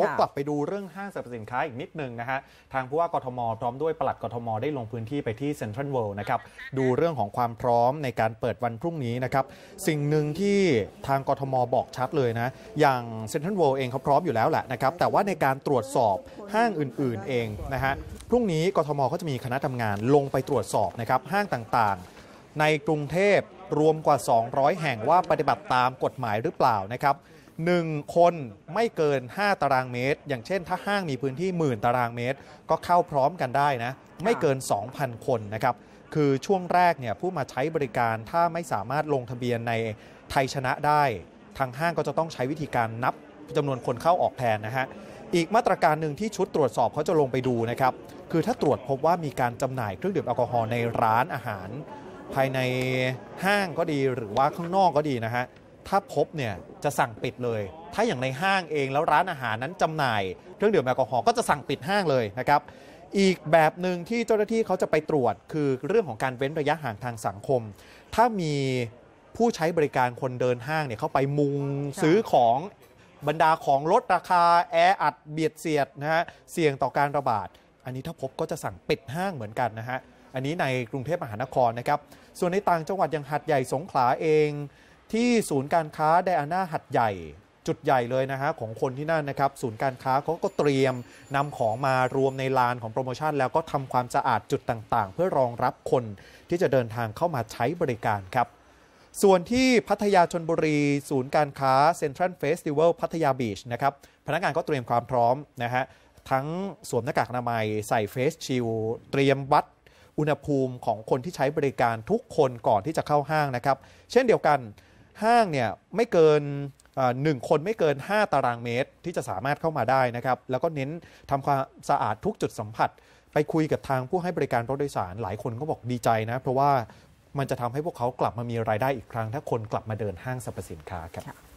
พบกลับไปดูเรื่องห้างสรรพสินค้าอีกนิดนึงนะฮะทางผู้ว่ากทมพร้อมด้วยปลัดกทม ได้ลงพื้นที่ไปที่เซ็นทรัลเวิลด์นะครับดูเรื่องของความพร้อมในการเปิดวันพรุ่งนี้นะครับสิ่งหนึ่งที่ทางกทมบอกชัดเลยนะอย่างเซ็นทรัลเวิลด์เองเขาพร้อมอยู่แล้วแหละนะครับแต่ว่าในการตรวจสอบห้างอื่นๆเองนะฮะพรุ่งนี้กทมก็จะมีคณะทำงานลงไปตรวจสอบนะครับห้างต่างๆ ในกรุงเทพรวมกว่า 200 แห่งว่าปฏิบัติตามกฎหมายหรือเปล่านะครับ1 คนไม่เกิน 5 ตารางเมตร อย่างเช่น ถ้าห้างมีพื้นที่หมื่นตารางเมตรก็เข้าพร้อมกันได้นะ ไม่เกิน 2,000 คนนะครับ คือช่วงแรกเนี่ยผู้มาใช้บริการถ้าไม่สามารถลงทะเบียนในไทยชนะได้ทางห้างก็จะต้องใช้วิธีการนับจำนวนคนเข้าออกแทนนะฮะ อีกมาตรการหนึ่งที่ชุดตรวจสอบเขาจะลงไปดูนะครับ คือถ้าตรวจพบว่ามีการจำหน่ายเครื่องดื่มแอลกอฮอล์ในร้านอาหาร ภายในห้างก็ดีหรือว่าข้างนอกก็ดีนะฮะถ้าพบเนี่ยจะสั่งปิดเลย ถ้าอย่างในห้างเองแล้วร้านอาหารนั้นจำหน่ายเครื่องดื่มแอลกอฮอล์ก็จะสั่งปิดห้างเลยนะครับ อีกแบบหนึ่งที่เจ้าหน้าที่เขาจะไปตรวจคือเรื่องของการเว้นระยะห่างทางสังคม ถ้ามีผู้ใช้บริการคนเดินห้างเนี่ยเขาไปมุงซื้อของบรรดาของลดราคาแออัดเบียดเสียดนะฮะ เสี่ยงต่อการระบาด อันนี้ถ้าพบก็จะสั่งปิดห้างเหมือนกันนะฮะ อันนี้ในกรุงเทพมหานครนะครับ ส่วนในต่างจังหวัดอย่างหัดใหญ่สงขลาเองที่ศูนย์การค้าไดอาน่าหัดใหญ่ จุดใหญ่เลยนะฮะของคนที่นั่นนะครับศูนย์การค้าเขาก็เตรียมนำของมารวมในลานของโปรโมชั่นแล้วก็ทำความสะอาดจุดต่างๆ เพื่อรองรับคนที่จะเดินทางเข้ามาใช้บริการครับ ส่วนที่พัทยาชนบุรี ศูนย์การค้าเซ็นทรัลเฟสติวัลพัทยาบีชนะครับพนักงานก็เตรียมความพร้อมนะฮะทั้งสวมหน้ากากอนามัยใส่เฟสชิลเตรียมวัด อุณหภูมิของคนที่ใช้บริการทุกคนก่อนที่จะเข้าห้างนะครับ เช่นเดียวกันห้างเนี่ยไม่เกินหนึ่งคนไม่เกิน 5 ตารางเมตรที่จะสามารถเข้ามาได้นะครับ แล้วก็เน้นทำความสะอาดทุกจุดสัมผัส ไปคุยกับทางผู้ให้บริการรถโดยสารหลายคนก็บอกดีใจนะเพราะว่ามันจะทำให้พวกเขากลับมามีรายได้อีกครั้ง ถ้าคนกลับมาเดินห้างสรรพสินค้าครับ